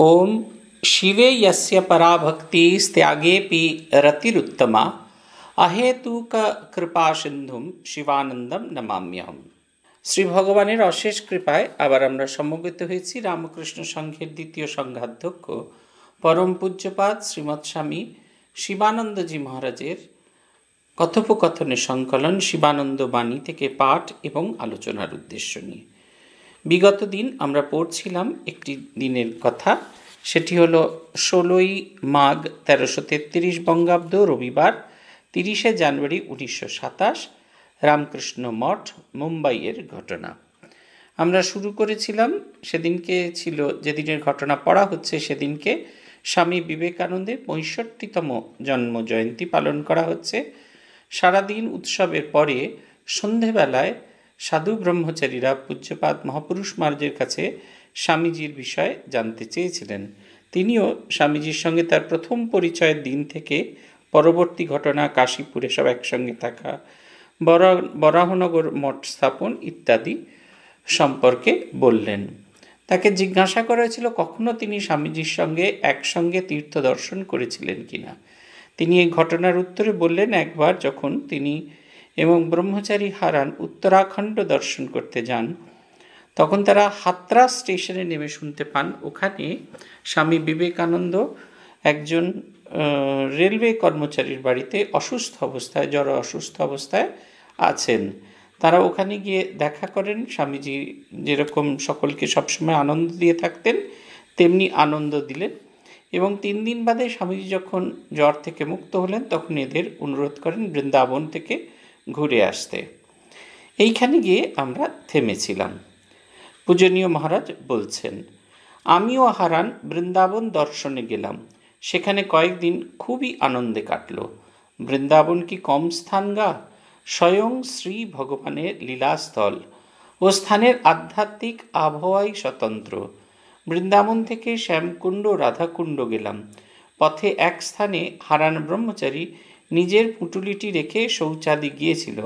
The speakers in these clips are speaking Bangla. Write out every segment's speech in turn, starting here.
ओम शिवे यस्य पराभक्ति त्यागेपि रतिरुत्तमा অহেতুক কৃপা সিন্ধুম শিবানন্দম নমাম্যহম শ্রী ভগবানের অশেষ কৃপায় আবার আমরা সমবেত হয়েছি রামকৃষ্ণ সংঘের দ্বিতীয় সংঘাধ্যক্ষ পরম পূজ্যপাত শ্রীমৎ স্বামী শিবানন্দজি মহারাজের কথোপকথনের সংকলন শিবানন্দ বাণী থেকে পাঠ এবং আলোচনার উদ্দেশ্য নিয়ে বিগত দিন আমরা পড়ছিলাম একটি দিনের কথা সেটি হলো ষোলোই মাঘ তেরোশো তেত্রিশ বঙ্গাব্দ রবিবার তিরিশে জানুয়ারি উনিশশো সাতাশ রামকৃষ্ণ মঠ মুম্বাইয়ের ঘটনা আমরা শুরু করেছিলাম সেদিনকে ছিল যেদিনের ঘটনা পড়া হচ্ছে সেদিনকে স্বামী বিবেকানন্দের পঁয়ষট্টিতম জন্ম জয়ন্তী পালন করা হচ্ছে সারাদিন উৎসবের পরে সন্ধেবেলায় সাধু ব্রহ্মচারীরা পূজ্যপাত মহাপুরুষ মার্জের কাছে স্বামীজির বিষয়ে জানতে চেয়েছিলেন তিনিও স্বামীজির সঙ্গে তার প্রথম পরিচয়ের দিন থেকে পরবর্তী ঘটনা কাশীপুরে সব একসঙ্গে থাকা বরা বরাহনগর মঠ স্থাপন ইত্যাদি সম্পর্কে বললেন তাকে জিজ্ঞাসা করা হয়েছিল কখনো তিনি স্বামীজির সঙ্গে একসঙ্গে তীর্থ দর্শন করেছিলেন কিনা তিনি এই ঘটনার উত্তরে বললেন একবার যখন তিনি এবং ব্রহ্মচারী হারান উত্তরাখণ্ড দর্শন করতে যান তখন তারা হাতরা স্টেশনে নেমে শুনতে পান ওখানে স্বামী বিবেকানন্দ একজন রেলওয়ে কর্মচারীর বাড়িতে অসুস্থ অবস্থায় জ্বর অসুস্থ অবস্থায় আছেন তারা ওখানে গিয়ে দেখা করেন স্বামীজি যেরকম সকলকে সবসময় আনন্দ দিয়ে থাকতেন তেমনি আনন্দ দিলেন এবং তিন দিন বাদে স্বামীজি যখন জ্বর থেকে মুক্ত হলেন তখন এদের অনুরোধ করেন বৃন্দাবন থেকে ঘুরে আসতে এইখানে গিয়ে আমরা থেমেছিলাম পূজনীয় মহারাজ বলছেন আমিও হারান বৃন্দাবন দর্শনে গেলাম সেখানে কয়েকদিন খুবই আনন্দে কাটল বৃন্দাবন কি কম স্থান গা স্বয়ং শ্রী ভগবানের লীলাস্থল ও স্থানের আধ্যাত্মিক আবহাওয়াই স্বতন্ত্র বৃন্দাবন থেকে শ্যামকুণ্ড রাধাকুণ্ড গেলাম পথে এক স্থানে হারান ব্রহ্মচারী নিজের পুঁটুলিটি রেখে শৌচাদি গিয়েছিল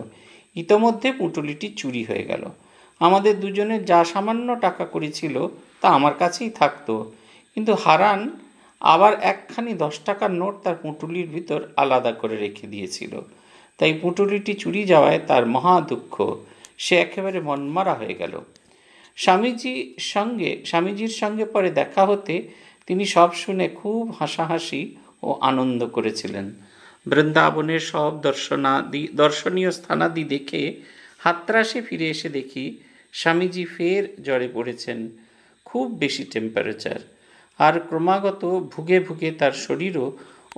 ইতোমধ্যে পুঁটুলিটি চুরি হয়ে গেল আমাদের দুজনের যা সামান্য টাকা করেছিল তা আমার কাছেই থাকতো কিন্তু হারান আবার একখানি দশ টাকার নোট তার পুঁটুলির ভিতর আলাদা করে রেখে দিয়েছিল তাই পুঁটুলিটি চুরি যাওয়ায় তার মহা দুঃখ সে একেবারে মনমারা হয়ে গেল স্বামীজি সঙ্গে স্বামীজির সঙ্গে পরে দেখা হতে তিনি সব শুনে খুব হাসাহাসি ও আনন্দ করেছিলেন বৃন্দাবনের সব দর্শনাদি দর্শনীয় স্থানাদি দেখে হাতরাসে ফিরে এসে দেখি স্বামীজি ফের জ্বরে পড়েছেন খুব বেশি টেম্পারেচার আর ক্রমাগত ভুগে ভুগে তার শরীরও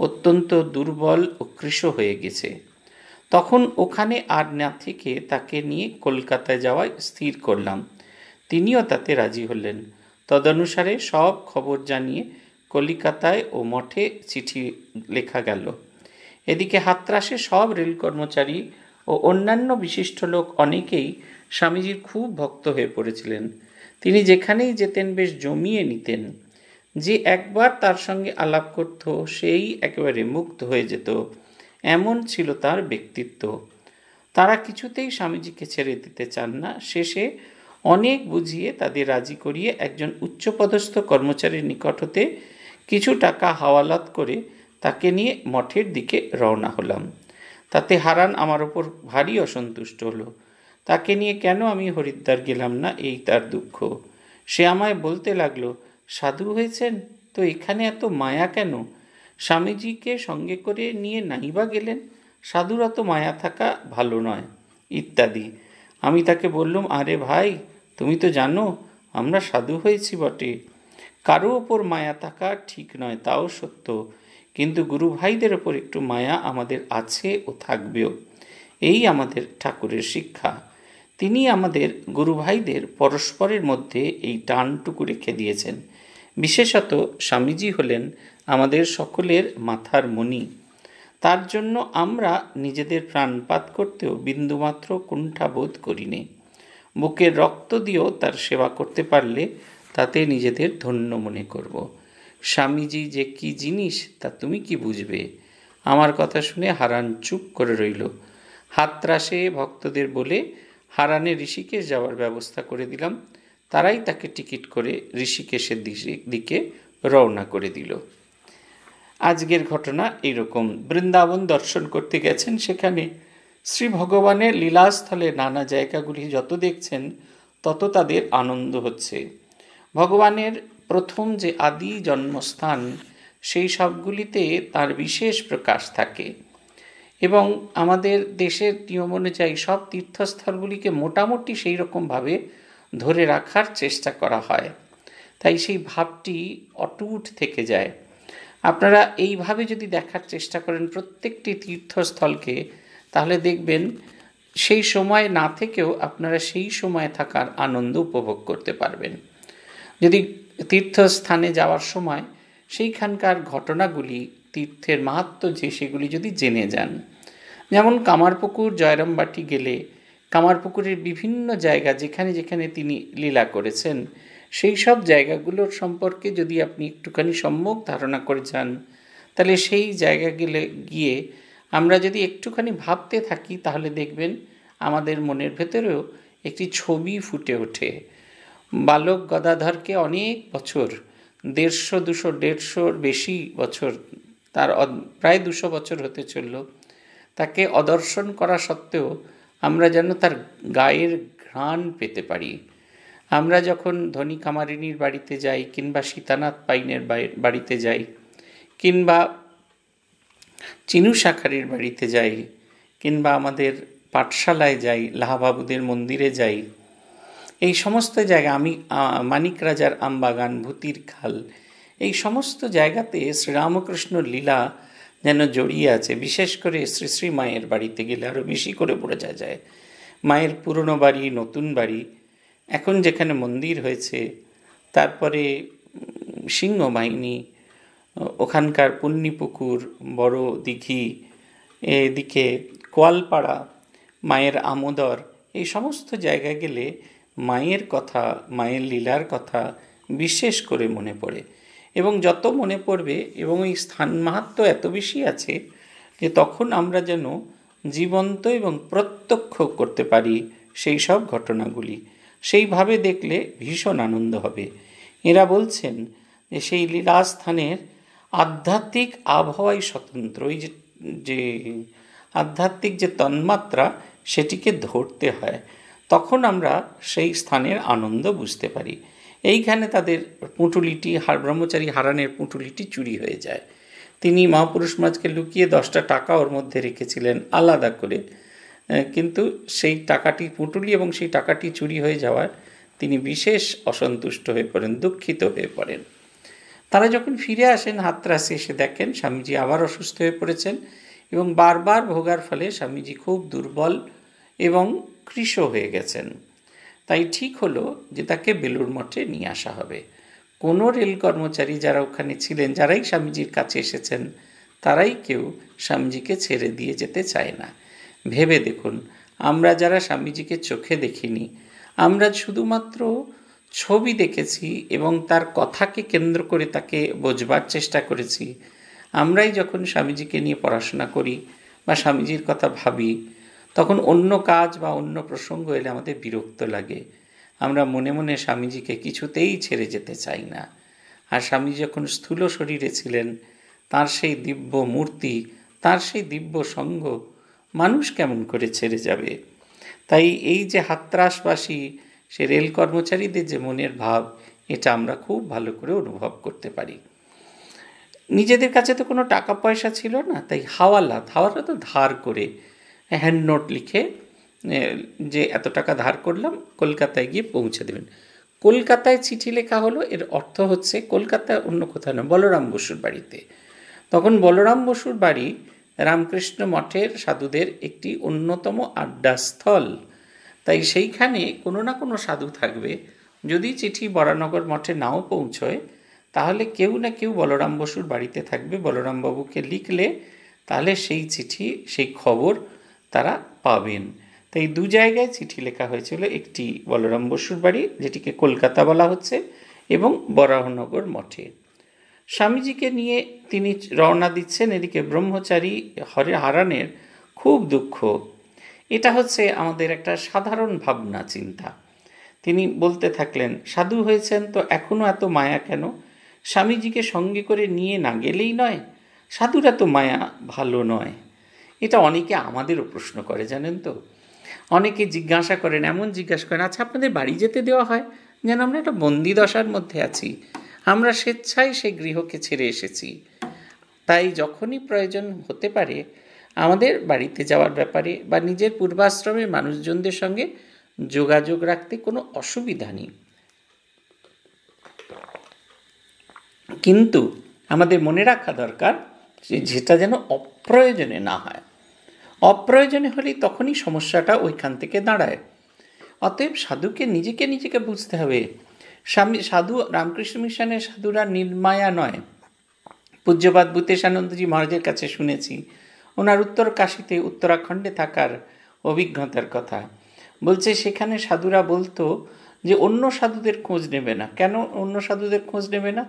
অত্যন্ত দুর্বল ও কৃষ হয়ে গেছে তখন ওখানে আর না থেকে তাকে নিয়ে কলকাতায় যাওয়ায় স্থির করলাম তিনিও তাতে রাজি হলেন তদনুসারে সব খবর জানিয়ে কলিকাতায় ও মঠে চিঠি লেখা গেল এদিকে হাতরাসে সব রেল কর্মচারী ও অন্যান্য বিশিষ্ট লোক অনেকেই স্বামীজির খুব ভক্ত হয়ে পড়েছিলেন তিনি যেখানেই যেতেন বেশ জমিয়ে নিতেন যে একবার তার সঙ্গে আলাপ করত সেই একেবারে মুক্ত হয়ে যেত এমন ছিল তার ব্যক্তিত্ব তারা কিছুতেই স্বামীজিকে ছেড়ে দিতে চান না শেষে অনেক বুঝিয়ে তাদের রাজি করিয়ে একজন উচ্চপদস্থ কর্মচারীর নিকট হতে কিছু টাকা হাওয়ালাত করে তাকে নিয়ে মঠের দিকে রওনা হলাম তাতে হারান আমার ওপর ভারী অসন্তুষ্ট হলো তাকে নিয়ে কেন আমি হরিদ্বার গেলাম না এই তার দুঃখ সে আমায় বলতে লাগলো সাধু হয়েছেন তো এখানে এত মায়া কেন স্বামীজিকে সঙ্গে করে নিয়ে নাইবা গেলেন সাধুর অত মায়া থাকা ভালো নয় ইত্যাদি আমি তাকে বললুম আরে ভাই তুমি তো জানো আমরা সাধু হয়েছি বটে কারো ওপর মায়া থাকা ঠিক নয় তাও সত্য কিন্তু গুরু ভাইদের ওপর একটু মায়া আমাদের আছে ও থাকবেও এই আমাদের ঠাকুরের শিক্ষা তিনি আমাদের গুরু ভাইদের পরস্পরের মধ্যে এই টানটুকু রেখে দিয়েছেন বিশেষত স্বামীজি হলেন আমাদের সকলের মাথার মণি তার জন্য আমরা নিজেদের প্রাণপাত করতেও বিন্দুমাত্র কুণ্ঠাবোধ করিনি বুকের রক্ত দিয়েও তার সেবা করতে পারলে তাতে নিজেদের ধন্য মনে করব স্বামীজি যে কি জিনিস তা তুমি কি বুঝবে আমার কথা শুনে হারান চুপ করে রইল হাতরাসে ভক্তদের বলে হারানে ঋষিকেশ যাওয়ার ব্যবস্থা করে দিলাম তারাই তাকে টিকিট করে ঋষিকেশের দিকে রওনা করে দিল আজকের ঘটনা এরকম বৃন্দাবন দর্শন করতে গেছেন সেখানে শ্রী ভগবানের লীলাস্থলে নানা জায়গাগুলি যত দেখছেন তত তাদের আনন্দ হচ্ছে ভগবানের প্রথম যে আদি জন্মস্থান সেই সবগুলিতে তার বিশেষ প্রকাশ থাকে এবং আমাদের দেশের নিয়ম অনুযায়ী সব তীর্থস্থলগুলিকে মোটামুটি সেই রকমভাবে ধরে রাখার চেষ্টা করা হয় তাই সেই ভাবটি অটুট থেকে যায় আপনারা এইভাবে যদি দেখার চেষ্টা করেন প্রত্যেকটি তীর্থস্থলকে তাহলে দেখবেন সেই সময় না থেকেও আপনারা সেই সময়ে থাকার আনন্দ উপভোগ করতে পারবেন যদি তীর্থস্থানে যাওয়ার সময় সেইখানকার ঘটনাগুলি তীর্থের মাহাত্ম যে সেগুলি যদি জেনে যান যেমন কামারপুকুর জয়রামবাটি গেলে কামারপুকুরের বিভিন্ন জায়গা যেখানে যেখানে তিনি লীলা করেছেন সেই সব জায়গাগুলোর সম্পর্কে যদি আপনি একটুখানি সম্যক ধারণা করে যান তাহলে সেই জায়গা গেলে গিয়ে আমরা যদি একটুখানি ভাবতে থাকি তাহলে দেখবেন আমাদের মনের ভেতরেও একটি ছবি ফুটে ওঠে বালক গদাধরকে অনেক বছর দেড়শো দুশো দেড়শোর বেশি বছর তার প্রায় দুশো বছর হতে চলল তাকে অদর্শন করা সত্ত্বেও আমরা যেন তার গায়ের ঘ্রাণ পেতে পারি আমরা যখন ধনী কামারিনীর বাড়িতে যাই কিংবা সীতানাথ পাইনের বাড়িতে যাই কিংবা চিনু শাখারির বাড়িতে যাই কিংবা আমাদের পাঠশালায় যাই লাহাবাবুদের মন্দিরে যাই এই সমস্ত জায়গা আমি মানিক রাজার আমবাগান ভূতির খাল এই সমস্ত জায়গাতে শ্রীরামকৃষ্ণ লীলা যেন জড়িয়ে আছে বিশেষ করে শ্রী শ্রী মায়ের বাড়িতে গেলে আরও বেশি করে বোঝা যায় মায়ের পুরনো বাড়ি নতুন বাড়ি এখন যেখানে মন্দির হয়েছে তারপরে সিংহ বাহিনী ওখানকার পুণ্যিপুকুর বড় দিঘি এদিকে কোয়ালপাড়া মায়ের আমোদর এই সমস্ত জায়গায় গেলে মায়ের কথা মায়ের লীলার কথা বিশেষ করে মনে পড়ে এবং যত মনে পড়বে এবং এই স্থান মাহাত্ম এত বেশি আছে যে তখন আমরা যেন জীবন্ত এবং প্রত্যক্ষ করতে পারি সেই সব ঘটনাগুলি সেইভাবে দেখলে ভীষণ আনন্দ হবে এরা বলছেন যে সেই লীলাস্থানের আধ্যাত্মিক আবহাওয়াই স্বতন্ত্র এই যে আধ্যাত্মিক যে তন্মাত্রা সেটিকে ধরতে হয় তখন আমরা সেই স্থানের আনন্দ বুঝতে পারি এইখানে তাদের পুঁটুলিটি হার ব্রহ্মচারী হারানের পুঁটুলিটি চুরি হয়ে যায় তিনি মহাপুরুষ মাছকে লুকিয়ে দশটা টাকা ওর মধ্যে রেখেছিলেন আলাদা করে কিন্তু সেই টাকাটি পুঁটুলি এবং সেই টাকাটি চুরি হয়ে যাওয়ায় তিনি বিশেষ অসন্তুষ্ট হয়ে পড়েন দুঃখিত হয়ে পড়েন তারা যখন ফিরে আসেন হাতরাসে এসে দেখেন স্বামীজি আবার অসুস্থ হয়ে পড়েছেন এবং বারবার ভোগার ফলে স্বামীজি খুব দুর্বল এবং কৃশ হয়ে গেছেন তাই ঠিক হলো যে তাকে বেলুর মঠে নিয়ে আসা হবে কোনো রেল কর্মচারী যারা ওখানে ছিলেন যারাই স্বামীজির কাছে এসেছেন তারাই কেউ স্বামীজিকে ছেড়ে দিয়ে যেতে চায় না ভেবে দেখুন আমরা যারা স্বামীজিকে চোখে দেখিনি আমরা শুধুমাত্র ছবি দেখেছি এবং তার কথাকে কেন্দ্র করে তাকে বোঝবার চেষ্টা করেছি আমরাই যখন স্বামীজিকে নিয়ে পড়াশোনা করি বা স্বামীজির কথা ভাবি তখন অন্য কাজ বা অন্য প্রসঙ্গ এলে আমাদের বিরক্ত লাগে আমরা মনে মনে স্বামীজিকে কিছুতেই ছেড়ে যেতে চাই না আর স্বামী যখন স্থূল শরীরে ছিলেন তার সেই দিব্য মূর্তি তার সেই দিব্য সঙ্গ মানুষ কেমন করে ছেড়ে যাবে তাই এই যে হাতরাসবাসী সে রেল কর্মচারীদের যে মনের ভাব এটা আমরা খুব ভালো করে অনুভব করতে পারি নিজেদের কাছে তো কোনো টাকা পয়সা ছিল না তাই হাওয়ালা হাওয়ালা তো ধার করে হ্যান্ড নোট লিখে যে এত টাকা ধার করলাম কলকাতায় গিয়ে পৌঁছে দেবেন কলকাতায় চিঠি লেখা হলো এর অর্থ হচ্ছে কলকাতায় অন্য কোথাও না বলরাম বসুর বাড়িতে তখন বলরাম বসুর বাড়ি রামকৃষ্ণ মঠের সাধুদের একটি অন্যতম আড্ডাস্থল তাই সেইখানে কোনো না কোনো সাধু থাকবে যদি চিঠি বরানগর মঠে নাও পৌঁছয় তাহলে কেউ না কেউ বলরাম বসুর বাড়িতে থাকবে বলরামবাবুকে লিখলে তাহলে সেই চিঠি সেই খবর তারা পাবেন তাই দু জায়গায় চিঠি লেখা হয়েছিল একটি বলরাম বসুর বাড়ি যেটিকে কলকাতা বলা হচ্ছে এবং বরাহনগর মঠে স্বামীজিকে নিয়ে তিনি রওনা দিচ্ছেন এদিকে ব্রহ্মচারী হরে হারানের খুব দুঃখ এটা হচ্ছে আমাদের একটা সাধারণ ভাবনা চিন্তা তিনি বলতে থাকলেন সাধু হয়েছেন তো এখনও এত মায়া কেন স্বামীজিকে সঙ্গে করে নিয়ে না গেলেই নয় সাধুরা তো মায়া ভালো নয় এটা অনেকে আমাদেরও প্রশ্ন করে জানেন তো অনেকে জিজ্ঞাসা করেন এমন জিজ্ঞাসা করেন আচ্ছা আপনাদের বাড়ি যেতে দেওয়া হয় যেন আমরা একটা বন্দি দশার মধ্যে আছি আমরা স্বেচ্ছায় সেই গৃহকে ছেড়ে এসেছি তাই যখনই প্রয়োজন হতে পারে আমাদের বাড়িতে যাওয়ার ব্যাপারে বা নিজের পূর্বাশ্রমে মানুষজনদের সঙ্গে যোগাযোগ রাখতে কোনো অসুবিধা নেই কিন্তু আমাদের মনে রাখা দরকার যেটা যেন অপ্রয়োজনে না হয় অপ্রয়োজনে হলে তখনই সমস্যাটা ওইখান থেকে দাঁড়ায় অতএব সাধুকে নিজেকে নিজেকে বুঝতে হবে স্বামী সাধু রামকৃষ্ণ মিশনের সাধুরা নির্মায়া নয় পূজ্যবাদ বুতেশানন্দজি মহারাজের কাছে শুনেছি ওনার উত্তর কাশীতে উত্তরাখণ্ডে থাকার অভিজ্ঞতার কথা বলছে সেখানে সাধুরা বলতো যে অন্য সাধুদের খোঁজ নেবে না কেন অন্য সাধুদের খোঁজ নেবে না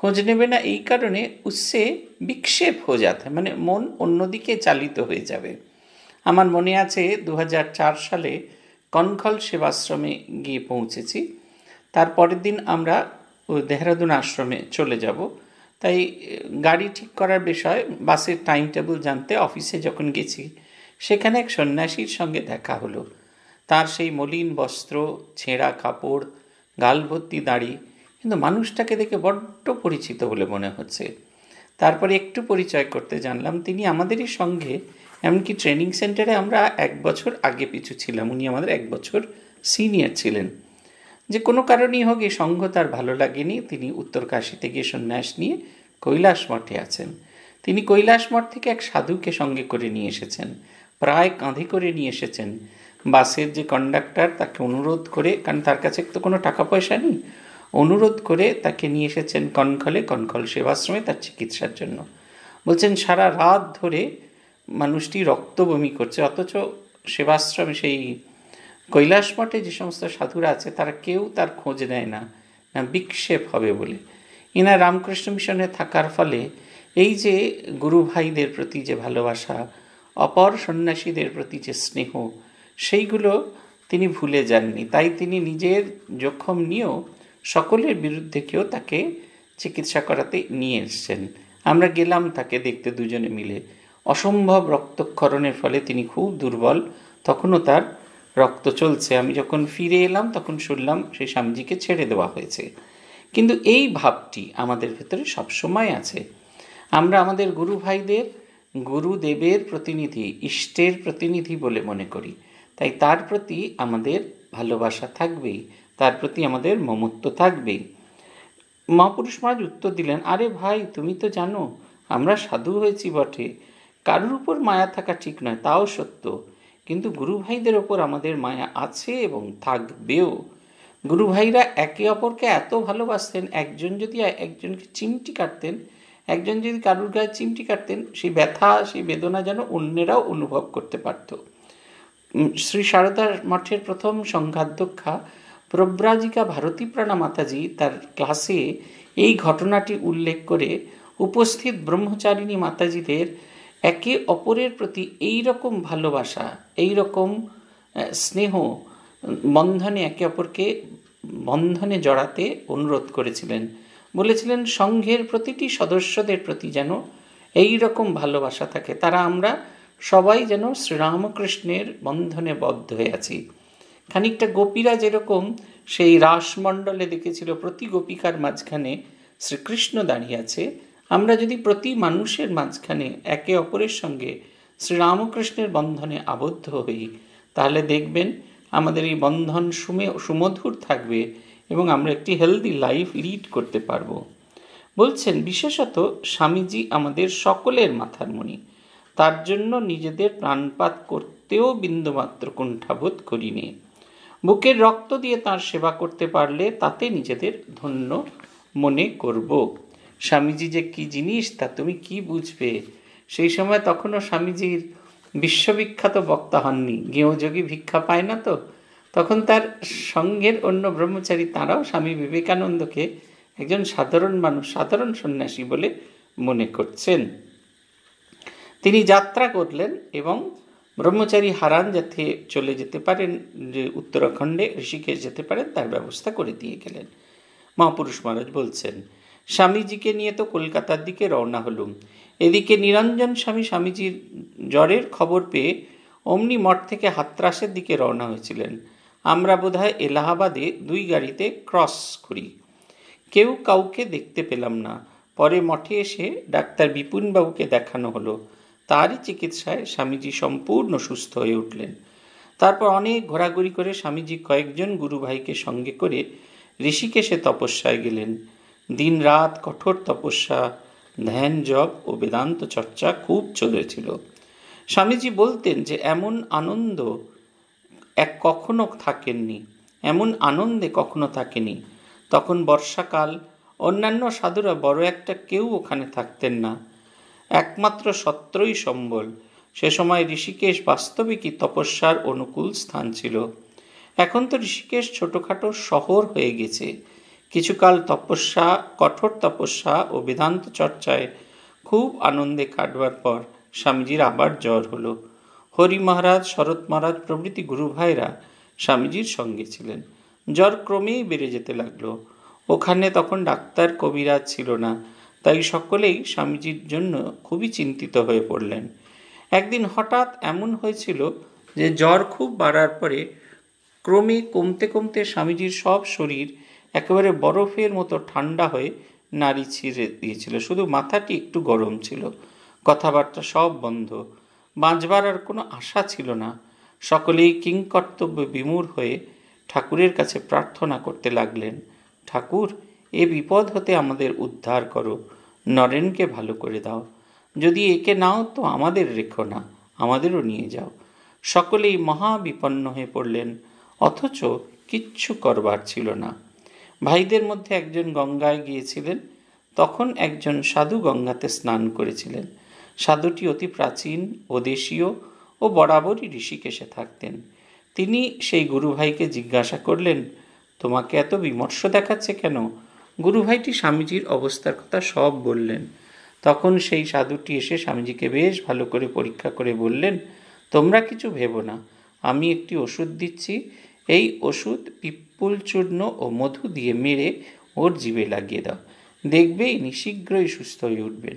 খোঁজ নেবে না এই কারণে উৎসে বিক্ষেপ হয়ে যাতে মানে মন অন্যদিকে চালিত হয়ে যাবে আমার মনে আছে দু সালে কনখল সেবাশ্রমে গিয়ে পৌঁছেছি তারপরের দিন আমরা দেহরাদুন আশ্রমে চলে যাব তাই গাড়ি ঠিক করার বিষয়ে বাসের টাইম টেবিল জানতে অফিসে যখন গেছি সেখানে এক সন্ন্যাসীর সঙ্গে দেখা হলো তার সেই মলিন বস্ত্র ছেঁড়া কাপড় গালভর্তি দাড়ি কিন্তু মানুষটাকে দেখে বড্ড পরিচিত বলে মনে হচ্ছে তারপরে একটু পরিচয় করতে জানলাম তিনি আমাদেরই সঙ্গে এমনকি ট্রেনিং সেন্টারে আমরা এক বছর আগে পিছু ছিলাম উনি আমাদের এক বছর সিনিয়র ছিলেন যে কোনো কারণেই হোক এই সঙ্ঘ তার ভালো লাগেনি তিনি উত্তরকাশীতে গিয়ে সন্ন্যাস নিয়ে কৈলাস মঠে আছেন তিনি কৈলাস মঠ থেকে এক সাধুকে সঙ্গে করে নিয়ে এসেছেন প্রায় কাঁধে করে নিয়ে এসেছেন বাসের যে কন্ডাক্টর তাকে অনুরোধ করে কারণ তার কাছে তো কোনো টাকা পয়সা নেই অনুরোধ করে তাকে নিয়ে এসেছেন কনখলে কনখল সেবাশ্রমে তার চিকিৎসার জন্য বলছেন সারা রাত ধরে মানুষটি রক্ত বমি করছে অথচ সেবাশ্রমে সেই কৈলাস মঠে যে সমস্ত সাধুরা আছে তারা কেউ তার খোঁজ নেয় না না বিক্ষেপ হবে বলে এনার রামকৃষ্ণ মিশনে থাকার ফলে এই যে গুরু ভাইদের প্রতি যে ভালোবাসা অপর সন্ন্যাসীদের প্রতি যে স্নেহ সেইগুলো তিনি ভুলে যাননি তাই তিনি নিজের জখম নিয়েও সকলের বিরুদ্ধে কেউ তাকে চিকিৎসা করাতে নিয়ে এসছেন আমরা গেলাম তাকে দেখতে দুজনে মিলে অসম্ভব রক্তক্ষরণের ফলে তিনি খুব দুর্বল তখনও তার রক্ত চলছে আমি যখন ফিরে এলাম তখন শুনলাম সেই স্বামীজিকে ছেড়ে দেওয়া হয়েছে কিন্তু এই ভাবটি আমাদের ভেতরে সবসময় আছে আমরা আমাদের গুরু ভাইদের গুরুদেবের প্রতিনিধি ইষ্টের প্রতিনিধি বলে মনে করি তাই তার প্রতি আমাদের ভালোবাসা থাকবেই তার প্রতি আমাদের মমত্ব থাকবেই মহাপুরুষ মহারাজ উত্তর দিলেন আরে ভাই তুমি তো জানো আমরা সাধু হয়েছি বটে কারোর উপর মায়া থাকা ঠিক নয় তাও সত্য কিন্তু গুরু ভাইদের ওপর আমাদের মায়া আছে এবং থাকবেও গুরু ভাইরা একে অপরকে এত ভালোবাসতেন একজন যদি একজনকে চিমটি কাটতেন একজন যদি কারুর গায়ে চিমটি কাটতেন সেই ব্যথা সেই বেদনা যেন অন্যেরাও অনুভব করতে পারত শ্রী সারদার মঠের প্রথম সংঘাধ্যক্ষা প্রব্রাজিকা ভারতীপ্রাণা মাতাজি তার ক্লাসে এই ঘটনাটি উল্লেখ করে উপস্থিত ব্রহ্মচারিণী মাতাজিদের একে অপরের প্রতি এই রকম ভালোবাসা এই রকম স্নেহ বন্ধনে একে অপরকে বন্ধনে জড়াতে অনুরোধ করেছিলেন বলেছিলেন সংঘের প্রতিটি সদস্যদের প্রতি যেন এই রকম ভালোবাসা থাকে তারা আমরা সবাই যেন শ্রীরামকৃষ্ণের বন্ধনে বদ্ধ হয়ে আছি খানিকটা গোপীরা যেরকম সেই রাসমণ্ডলে দেখেছিল প্রতি গোপিকার মাঝখানে শ্রীকৃষ্ণ দাঁড়িয়ে আছে আমরা যদি প্রতি মানুষের মাঝখানে একে অপরের সঙ্গে শ্রীরামকৃষ্ণের বন্ধনে আবদ্ধ হই তাহলে দেখবেন আমাদের এই বন্ধন সুমে সুমধুর থাকবে এবং আমরা একটি হেলদি লাইফ লিড করতে পারব বলছেন বিশেষত স্বামীজি আমাদের সকলের মাথার মণি তার জন্য নিজেদের প্রাণপাত করতেও বিন্দুমাত্র কুণ্ঠাবোধ করিনি বুকের রক্ত দিয়ে তার সেবা করতে পারলে তাতে নিজেদের ধন্য মনে করব স্বামীজি যে কি জিনিস তা তুমি কি বুঝবে সেই সময় তখনও স্বামীজির বিশ্ববিখ্যাত বক্তা হননি গৃহযোগী ভিক্ষা পায় না তো তখন তার সঙ্গের অন্য ব্রহ্মচারী তারাও স্বামী বিবেকানন্দকে একজন সাধারণ মানুষ সাধারণ সন্ন্যাসী বলে মনে করছেন তিনি যাত্রা করলেন এবং ব্রহ্মচারী হারান যাতে চলে যেতে পারেন যে উত্তরাখণ্ডে ঋষিকেশ যেতে পারেন তার ব্যবস্থা করে দিয়ে গেলেন মহাপুরুষ মহারাজ বলছেন স্বামীজিকে নিয়ে তো কলকাতার দিকে রওনা হলুম এদিকে নিরঞ্জন স্বামী স্বামীজির জ্বরের খবর পেয়ে অমনি মঠ থেকে হাতরাসের দিকে রওনা হয়েছিলেন আমরা বোধ হয় এলাহাবাদে দুই গাড়িতে ক্রস করি কেউ কাউকে দেখতে পেলাম না পরে মঠে এসে ডাক্তার বিপুনবাবুকে দেখানো হলো তারই চিকিৎসায় স্বামীজি সম্পূর্ণ সুস্থ হয়ে উঠলেন তারপর অনেক ঘোরাঘুরি করে স্বামীজি কয়েকজন গুরু ভাইকে সঙ্গে করে ঋষিকেশে তপস্যায় গেলেন দিন রাত কঠোর তপস্যা ধ্যান জপ ও বেদান্ত চর্চা খুব চলেছিল স্বামীজি বলতেন যে এমন আনন্দ এক কখনো থাকেননি এমন আনন্দে কখনো থাকেনি তখন বর্ষাকাল অন্যান্য সাধুরা বড় একটা কেউ ওখানে থাকতেন না একমাত্র সত্রই সম্বল সে সময় ঋষিকেশ বাস্তবিকই তপস্যার অনুকূল স্থান ছিল এখন তো ঋষিকেশ ছোটোখাটো শহর হয়ে গেছে কিছুকাল তপস্যা কঠোর তপস্যা ও বেদান্ত চর্চায় খুব আনন্দে কাটবার পর স্বামীজির আবার জ্বর হলো হরি মহারাজ শরৎ মহারাজ প্রভৃতি গুরুভাইরা স্বামীজির সঙ্গে ছিলেন জ্বর ক্রমেই বেড়ে যেতে লাগলো ওখানে তখন ডাক্তার কবিরাজ ছিল না তাই সকলেই স্বামীজির জন্য খুবই চিন্তিত হয়ে পড়লেন একদিন হঠাৎ এমন হয়েছিল যে জ্বর খুব বাড়ার পরে ক্রমে কমতে কমতে স্বামীজির সব শরীর একেবারে বরফের মতো ঠান্ডা হয়ে নাড়ি ছিঁড়ে দিয়েছিল শুধু মাথাটি একটু গরম ছিল কথাবার্তা সব বন্ধ বাঁচবার আর কোনো আশা ছিল না সকলেই কিংকর্তব্য বিমূর হয়ে ঠাকুরের কাছে প্রার্থনা করতে লাগলেন ঠাকুর এ বিপদ হতে আমাদের উদ্ধার করো নরেনকে ভালো করে দাও যদি একে নাও তো আমাদের রেখো না আমাদেরও নিয়ে যাও সকলেই মহা বিপন্ন হয়ে পড়লেন অথচ কিচ্ছু করবার ছিল না ভাইদের মধ্যে একজন গঙ্গায় গিয়েছিলেন তখন একজন সাধু গঙ্গাতে স্নান করেছিলেন সাধুটি অতি প্রাচীন ওদেশীয় ও বরাবরই ঋষিকেশে থাকতেন তিনি সেই গুরুভাইকে জিজ্ঞাসা করলেন তোমাকে এত বিমর্ষ দেখাচ্ছে কেন গুরুভাইটি স্বামীজির অবস্থার কথা সব বললেন তখন সেই সাধুটি এসে স্বামীজিকে বেশ ভালো করে পরীক্ষা করে বললেন তোমরা কিছু ভেবো না আমি একটি ওষুধ দিচ্ছি এই ওষুধ পিপ্পুল চূর্ণ ও মধু দিয়ে মেরে ওর জীবে লাগিয়ে দাও দেখবে নিশীঘ্রই সুস্থ হয়ে উঠবেন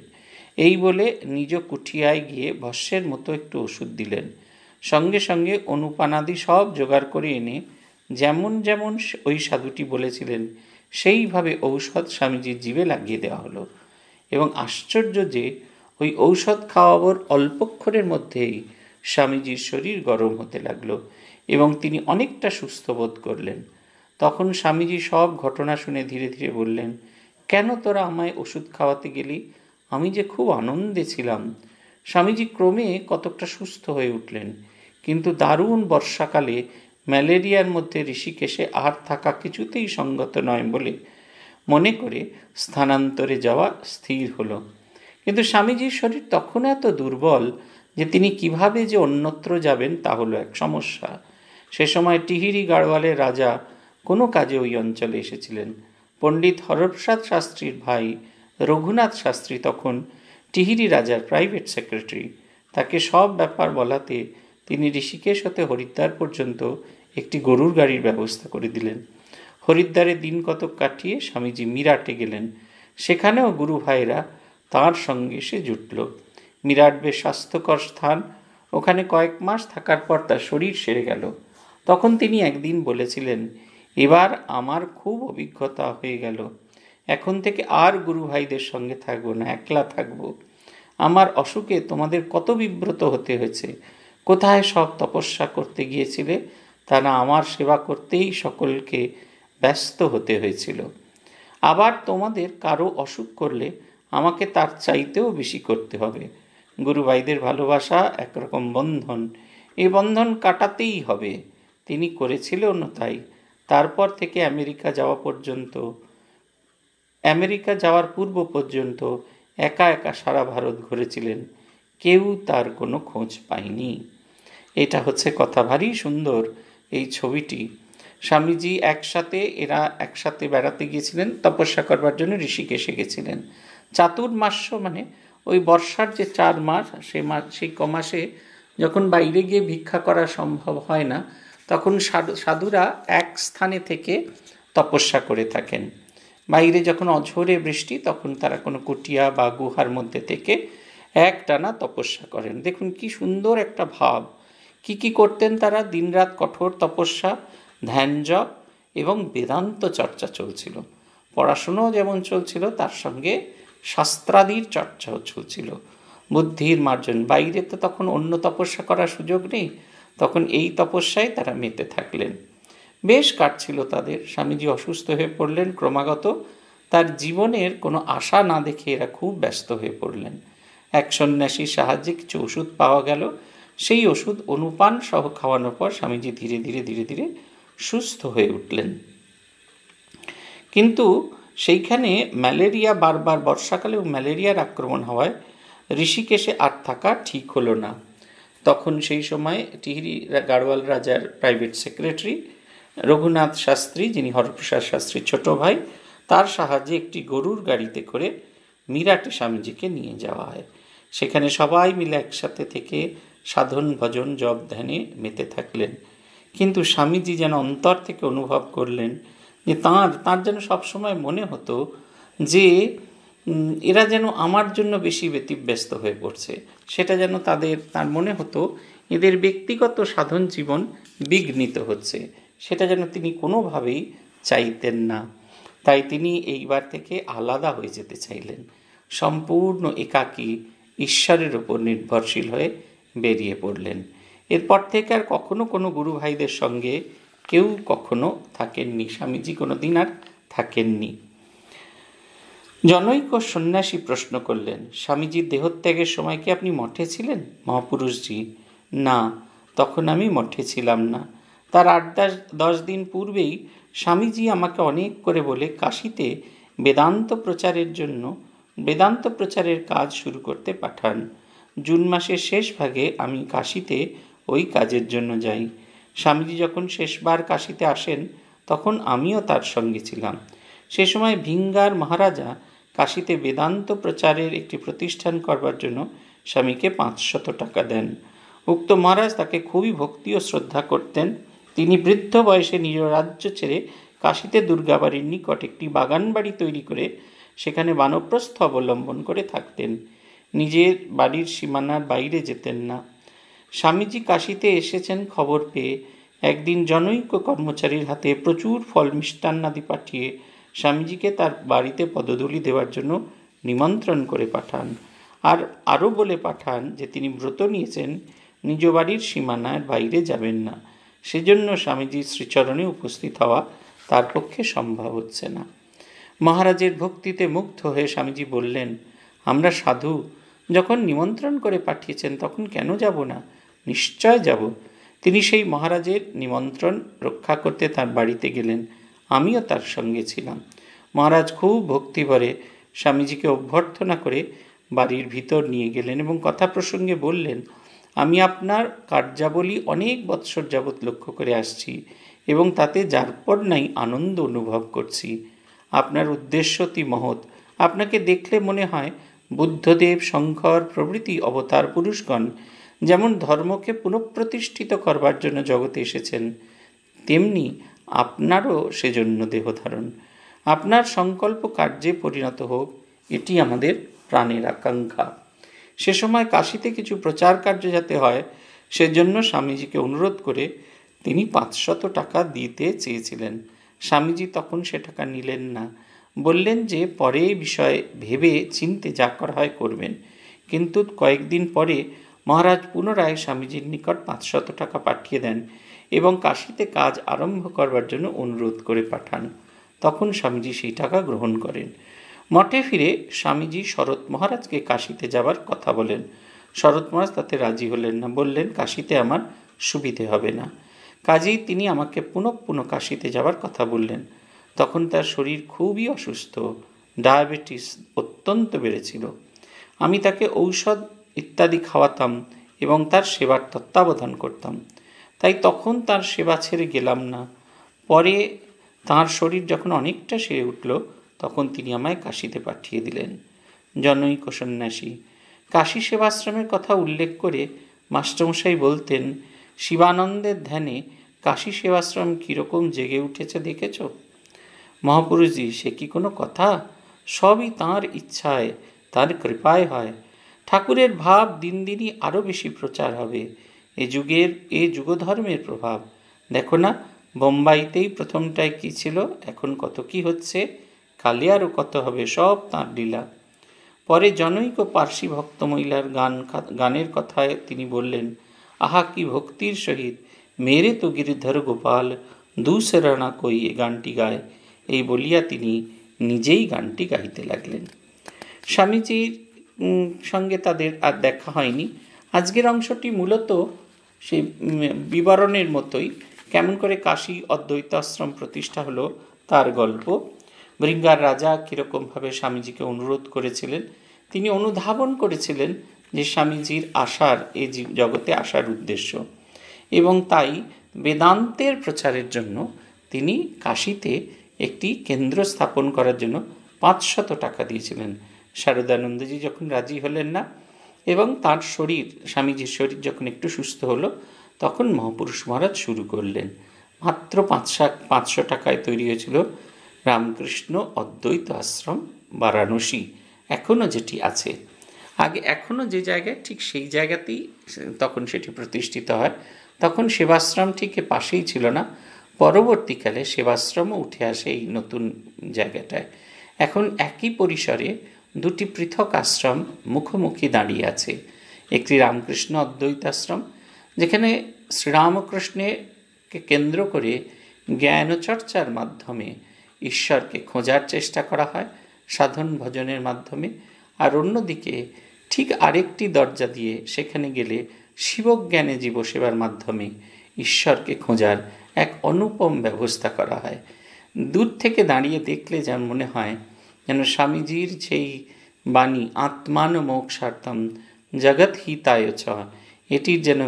এই বলে নিজ কুঠিয়ায় গিয়ে ভস্যের মতো একটু ওষুধ দিলেন সঙ্গে সঙ্গে অনুপানাদি সব জোগাড় করে এনে যেমন যেমন ওই সাধুটি বলেছিলেন সেইভাবে ঔষধ স্বামীজির জীবে লাগিয়ে দেওয়া হলো এবং আশ্চর্য যে ওই ঔষধ খাওয়াবার অল্পক্ষণের মধ্যেই স্বামীজির শরীর গরম হতে লাগলো এবং তিনি অনেকটা সুস্থ বোধ করলেন তখন স্বামীজি সব ঘটনা শুনে ধীরে ধীরে বললেন কেন তোরা আমায় ওষুধ খাওয়াতে গেলি আমি যে খুব আনন্দে ছিলাম স্বামীজি ক্রমে কতকটা সুস্থ হয়ে উঠলেন কিন্তু দারুণ বর্ষাকালে ম্যালেরিয়ার মধ্যে ঋষিকেশে আর থাকা কিছুতেই সঙ্গত নয় বলে মনে করে স্থানান্তরে যাওয়া স্থির হল কিন্তু স্বামীজির শরীর তখন এত দুর্বল যে তিনি কিভাবে যে অন্যত্র যাবেন তা হলো এক সমস্যা সে সময় টিহিরি গাড়ওয়ালের রাজা কোনো কাজে ওই অঞ্চলে এসেছিলেন পণ্ডিত হরপ্রসাদ শাস্ত্রীর ভাই রঘুনাথ শাস্ত্রী তখন টিহিরি রাজার প্রাইভেট সেক্রেটারি তাকে সব ব্যাপার বলাতে তিনি ঋষিকেশ হতে হরিদ্বার পর্যন্ত একটি গরুর গাড়ির ব্যবস্থা করে দিলেন হরিদ্বারে দিন কতক কাটিয়ে স্বামীজি মিরাটে গেলেন সেখানেও গুরু ভাইরা তাঁর সঙ্গে এসে জুটল মিরাট বেশ স্বাস্থ্যকর স্থান ওখানে কয়েক মাস থাকার পর তার শরীর সেরে গেল তখন তিনি একদিন বলেছিলেন এবার আমার খুব অভিজ্ঞতা হয়ে গেল এখন থেকে আর গুরু ভাইদের সঙ্গে থাকবো না একলা থাকব আমার অসুখে তোমাদের কত বিব্রত হতে হয়েছে কোথায় সব তপস্যা করতে গিয়েছিলে তা না আমার সেবা করতেই সকলকে ব্যস্ত হতে হয়েছিল আবার তোমাদের কারো অসুখ করলে আমাকে তার চাইতেও বেশি করতে হবে গুরুভাইদের ভালোবাসা একরকম বন্ধন এ বন্ধন কাটাতেই হবে তিনি করেছিলেন তাই তারপর থেকে আমেরিকা যাওয়া পর্যন্ত আমেরিকা যাওয়ার পূর্ব পর্যন্ত একা একা সারা ভারত ঘুরেছিলেন কেউ তার কোনো খোঁজ পায়নি এটা হচ্ছে কথা ভারী সুন্দর এই ছবিটি স্বামীজি একসাথে এরা একসাথে বেড়াতে গিয়েছিলেন তপস্যা করবার জন্য ঋষিকেশে গেছিলেন চাতুর্মাস্য মানে ওই বর্ষার যে চার মাস সে মাস সেই কমাসে যখন বাইরে গিয়ে ভিক্ষা করা সম্ভব হয় না তখন সাধুরা এক স্থানে থেকে তপস্যা করে থাকেন বাইরে যখন অঝোরে বৃষ্টি তখন তারা কোনো কুটিয়া বা গুহার মধ্যে থেকে এক টানা তপস্যা করেন দেখুন কি সুন্দর একটা ভাব কি কি করতেন তারা দিনরাত কঠোর তপস্যা ধ্যান জপ এবং বেদান্ত চর্চা চলছিল পড়াশুনো যেমন চলছিল তার সঙ্গে শাস্ত্রাদির চর্চাও চলছিল বুদ্ধির মার্জন বাইরে তো তখন অন্য তপস্যা করার সুযোগ নেই তখন এই তপস্যায় তারা মেতে থাকলেন বেশ কাটছিল তাদের স্বামীজি অসুস্থ হয়ে পড়লেন ক্রমাগত তার জীবনের কোনো আশা না দেখে এরা খুব ব্যস্ত হয়ে পড়লেন এক সন্ন্যাসীর সাহায্যে কিছু ওষুধ পাওয়া গেল সেই ওষুধ অনুপান সহ খাওয়ানোর পর স্বামীজি ধীরে ধীরে ধীরে ধীরে সুস্থ হয়ে উঠলেন কিন্তু সেইখানে ম্যালেরিয়া বারবার বর্ষাকালে ম্যালেরিয়ার আক্রমণ হওয়ায় ঋষিকেশে আর থাকা ঠিক হলো না তখন সেই সময় টিহিরি গাড়োয়াল রাজার প্রাইভেট সেক্রেটারি রঘুনাথ শাস্ত্রী যিনি হরপ্রসাদ শাস্ত্রীর ছোট ভাই তার সাহায্যে একটি গরুর গাড়িতে করে মিরাটে স্বামীজিকে নিয়ে যাওয়া হয় সেখানে সবাই মিলে একসাথে থেকে সাধন ভজন জব ধ্যানে মেতে থাকলেন কিন্তু স্বামীজি যেন অন্তর থেকে অনুভব করলেন যে তাঁর তাঁর যেন সবসময় মনে হতো যে এরা যেন আমার জন্য বেশি ব্যতিব্যস্ত হয়ে পড়ছে সেটা যেন তাদের তার মনে হতো এদের ব্যক্তিগত সাধন জীবন বিঘ্নিত হচ্ছে সেটা যেন তিনি কোনোভাবেই চাইতেন না তাই তিনি এইবার থেকে আলাদা হয়ে যেতে চাইলেন সম্পূর্ণ একাকী ঈশ্বরের ওপর নির্ভরশীল হয়ে বেরিয়ে পড়লেন এরপর থেকে আর কখনো কোনো গুরু ভাইদের সঙ্গে কেউ কখনো থাকেননি স্বামীজি কোনো দিন আর থাকেননি জনৈক সন্ন্যাসী প্রশ্ন করলেন স্বামীজির দেহত্যাগের সময় কি আপনি মঠে ছিলেন মহাপুরুষজি না তখন আমি মঠে ছিলাম না তার আট দশ দশ দিন পূর্বেই স্বামীজি আমাকে অনেক করে বলে কাশিতে বেদান্ত প্রচারের জন্য বেদান্ত প্রচারের কাজ শুরু করতে পাঠান জুন মাসের শেষ ভাগে আমি কাশিতে ওই কাজের জন্য যাই স্বামীজি যখন শেষবার কাশিতে আসেন তখন আমিও তার সঙ্গে ছিলাম সে সময় ভিঙ্গার মহারাজা কাশিতে বেদান্ত প্রচারের একটি প্রতিষ্ঠান করবার জন্য স্বামীকে পাঁচশত টাকা দেন উক্ত মহারাজ তাকে খুবই ভক্তি ও শ্রদ্ধা করতেন তিনি বৃদ্ধ বয়সে নিজ রাজ্য ছেড়ে কাশিতে দুর্গাবাড়ির নিকট একটি বাগান বাড়ি তৈরি করে সেখানে বানপ্রস্থ অবলম্বন করে থাকতেন নিজের বাড়ির সীমানার বাইরে যেতেন না স্বামীজি কাশিতে এসেছেন খবর পেয়ে একদিন জনৈক্য কর্মচারীর হাতে প্রচুর ফল মিষ্টান্নাদি পাঠিয়ে স্বামীজিকে তার বাড়িতে পদধূলি দেওয়ার জন্য নিমন্ত্রণ করে পাঠান আর আরও বলে পাঠান যে তিনি ব্রত নিয়েছেন নিজ বাড়ির সীমানার বাইরে যাবেন না সেজন্য স্বামীজির শ্রীচরণে উপস্থিত হওয়া তার পক্ষে সম্ভব হচ্ছে না মহারাজের ভক্তিতে মুগ্ধ হয়ে স্বামীজি বললেন আমরা সাধু যখন নিমন্ত্রণ করে পাঠিয়েছেন তখন কেন যাব না নিশ্চয় যাব তিনি সেই মহারাজের নিমন্ত্রণ রক্ষা করতে তার বাড়িতে গেলেন আমিও তার সঙ্গে ছিলাম মহারাজ খুব ভক্তি করে স্বামীজিকে অভ্যর্থনা করে বাড়ির ভিতর নিয়ে গেলেন এবং কথা প্রসঙ্গে বললেন আমি আপনার কার্যাবলী অনেক বৎসর যাবৎ লক্ষ্য করে আসছি এবং তাতে যারপর নাই আনন্দ অনুভব করছি আপনার উদ্দেশ্যতি মহৎ আপনাকে দেখলে মনে হয় বুদ্ধদেব শঙ্কর প্রভৃতি অবতার পুরুষগণ যেমন ধর্মকে পুনঃপ্রতিষ্ঠিত করবার জন্য জগতে এসেছেন তেমনি আপনারও সেজন্য দেহ ধারণ আপনার সংকল্প কার্যে পরিণত হোক এটি আমাদের প্রাণের আকাঙ্ক্ষা সে সময় কাশিতে কিছু প্রচার কার্য যাতে হয় সেজন্য স্বামীজিকে অনুরোধ করে তিনি পাঁচশত টাকা দিতে চেয়েছিলেন স্বামীজি তখন সে টাকা নিলেন না বললেন যে পরে বিষয়ে ভেবে চিনতে যা করা হয় করবেন কিন্তু কয়েকদিন পরে মহারাজ পুনরায় স্বামীজির নিকট পাঁচশত টাকা পাঠিয়ে দেন এবং কাশিতে কাজ আরম্ভ করবার জন্য অনুরোধ করে পাঠান তখন স্বামীজি সেই টাকা গ্রহণ করেন মঠে ফিরে স্বামীজি শরৎ মহারাজকে কাশিতে যাবার কথা বলেন শরৎ মহারাজ তাতে রাজি হলেন না বললেন কাশিতে আমার সুবিধে হবে না কাজেই তিনি আমাকে পুনঃ পুনঃ কাশিতে যাবার কথা বললেন তখন তার শরীর খুবই অসুস্থ ডায়াবেটিস অত্যন্ত বেড়েছিল আমি তাকে ঔষধ ইত্যাদি খাওয়াতাম এবং তার সেবার তত্ত্বাবধান করতাম তাই তখন তার সেবা ছেড়ে গেলাম না পরে তার শরীর যখন অনেকটা সেরে উঠল তখন তিনি আমায় কাশিতে পাঠিয়ে দিলেন জনৈক সন্ন্যাসী কাশী সেবাশ্রমের কথা উল্লেখ করে মাস্টারমশাই বলতেন শিবানন্দের ধ্যানে কাশী সেবাশ্রম কীরকম জেগে উঠেছে দেখেছো মহাপুরুষজি সে কি কোনো কথা সবই তাঁর ইচ্ছায় তার কৃপায় হয় ঠাকুরের ভাব দিন দিনই আরও বেশি প্রচার হবে এ যুগের এ যুগধর্মের প্রভাব দেখো না বোম্বাইতেই প্রথমটায় কি ছিল এখন কত কি হচ্ছে কালে আরও কত হবে সব তাঁর লীলা পরে জনৈক পার্সি ভক্ত মহিলার গান গানের কথায় তিনি বললেন আহা কি ভক্তির সহিত মেরে তো গিরিধর গোপাল দুসেরানা কই এ গানটি গায় এই বলিয়া তিনি নিজেই গানটি গাইতে লাগলেন স্বামীজির সঙ্গে তাদের আর দেখা হয়নি আজকের অংশটি মূলত সেই বিবরণের মতোই কেমন করে কাশী অদ্বৈত আশ্রম প্রতিষ্ঠা হলো তার গল্প বৃঙ্গার রাজা কীরকমভাবে স্বামীজিকে অনুরোধ করেছিলেন তিনি অনুধাবন করেছিলেন যে স্বামীজির আসার এই জগতে আসার উদ্দেশ্য এবং তাই বেদান্তের প্রচারের জন্য তিনি কাশীতে একটি কেন্দ্র স্থাপন করার জন্য পাঁচশত টাকা দিয়েছিলেন শারদানন্দজি যখন রাজি হলেন না এবং তার শরীর স্বামীজির শরীর যখন একটু সুস্থ হলো তখন মহাপুরুষ মহারাজ শুরু করলেন মাত্র পাঁচ পাঁচশো টাকায় তৈরি হয়েছিল রামকৃষ্ণ অদ্বৈত আশ্রম বারাণসী এখনও যেটি আছে আগে এখনও যে জায়গায় ঠিক সেই জায়গাতেই তখন সেটি প্রতিষ্ঠিত হয় তখন সেবাশ্রম ঠিক পাশেই ছিল না পরবর্তীকালে সেবাশ্রমও উঠে আসে এই নতুন জায়গাটায় এখন একই পরিসরে দুটি পৃথক আশ্রম মুখোমুখি দাঁড়িয়ে আছে একটি রামকৃষ্ণ অদ্বৈত আশ্রম যেখানে শ্রীরামকৃষ্ণেকে কেন্দ্র করে জ্ঞানচর্চার মাধ্যমে ঈশ্বরকে খোঁজার চেষ্টা করা হয় সাধন ভজনের মাধ্যমে আর অন্যদিকে ঠিক আরেকটি দরজা দিয়ে সেখানে গেলে শিবজ্ঞানে জীবসেবার মাধ্যমে ঈশ্বরকে খোঁজার এক অনুপম ব্যবস্থা করা হয় দূর থেকে দাঁড়িয়ে দেখলে যেন মনে হয় যেন স্বামীজির সেই বাণী আত্মান মোক্ষার্থম জগৎ হিতায় চ এটির যেন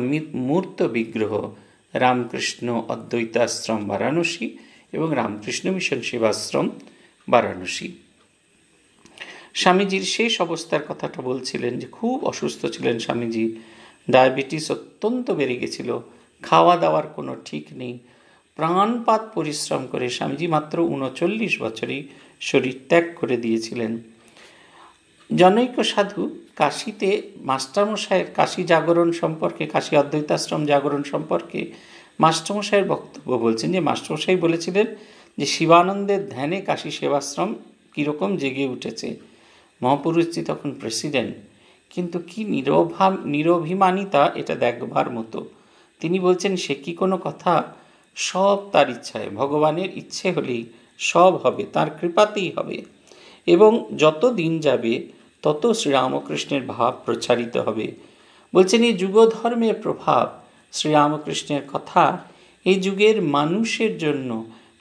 মূর্ত বিগ্রহ রামকৃষ্ণ অদ্বৈতাশ্রম বারাণসী এবং রামকৃষ্ণ মিশন সেবাশ্রম বারাণসী স্বামীজির শেষ অবস্থার কথাটা বলছিলেন যে খুব অসুস্থ ছিলেন স্বামীজি ডায়াবেটিস অত্যন্ত বেড়ে গেছিল খাওয়া দাওয়ার কোনো ঠিক নেই প্রাণপাত পরিশ্রম করে স্বামীজি মাত্র উনচল্লিশ বছরই শরীর ত্যাগ করে দিয়েছিলেন জনৈক সাধু কাশিতে মাস্টারমশাইয়ের কাশি জাগরণ সম্পর্কে কাশি অদ্বৈতাশ্রম জাগরণ সম্পর্কে মাস্টারমশাইয়ের বক্তব্য বলছেন যে মাস্টারমশাই বলেছিলেন যে শিবানন্দের ধ্যানে কাশি সেবাশ্রম কীরকম জেগে উঠেছে মহাপুরুষজি তখন প্রেসিডেন্ট কিন্তু কি নিরভা নিরভিমানিতা এটা দেখবার মতো তিনি বলছেন সে কি কোনো কথা সব তার ইচ্ছায় ভগবানের ইচ্ছে হলেই সব হবে তার কৃপাতেই হবে এবং যত দিন যাবে তত শ্রীরামকৃষ্ণের ভাব প্রচারিত হবে বলছেন এই যুগধর্মের প্রভাব শ্রীরামকৃষ্ণের কথা এই যুগের মানুষের জন্য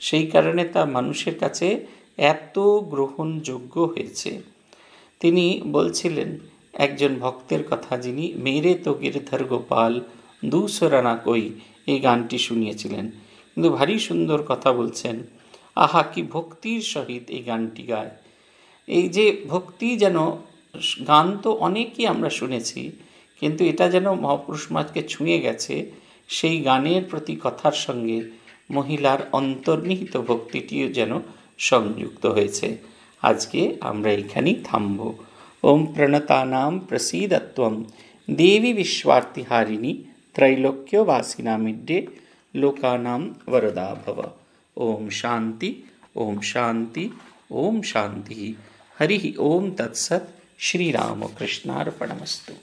সেই কারণে তা মানুষের কাছে এত গ্রহণযোগ্য হয়েছে তিনি বলছিলেন একজন ভক্তের কথা যিনি মেরে তো গিরধর গোপাল দুসরানা কই এই গানটি শুনিয়েছিলেন কিন্তু ভারী সুন্দর কথা বলছেন আহা কি ভক্তির সহিত এই গানটি গায় এই যে ভক্তি যেন গান তো অনেকই আমরা শুনেছি কিন্তু এটা যেন মহাপুরুষ মাঝকে ছুঁয়ে গেছে সেই গানের প্রতি কথার সঙ্গে মহিলার অন্তর্নিহিত ভক্তিটিও যেন সংযুক্ত হয়েছে আজকে আমরা এখানেই থামব ওম প্রণতানাম প্রসীদত্বম দেবী বিশ্বার্থী হারিণী त्रैलोक्यवासिना लोकानां वरदा भव ॐ शान्ति ॐ शान्ति ॐ शान्तिः हरिः ॐ तत्सत् श्रीरामकृष्णार्पणमस्तु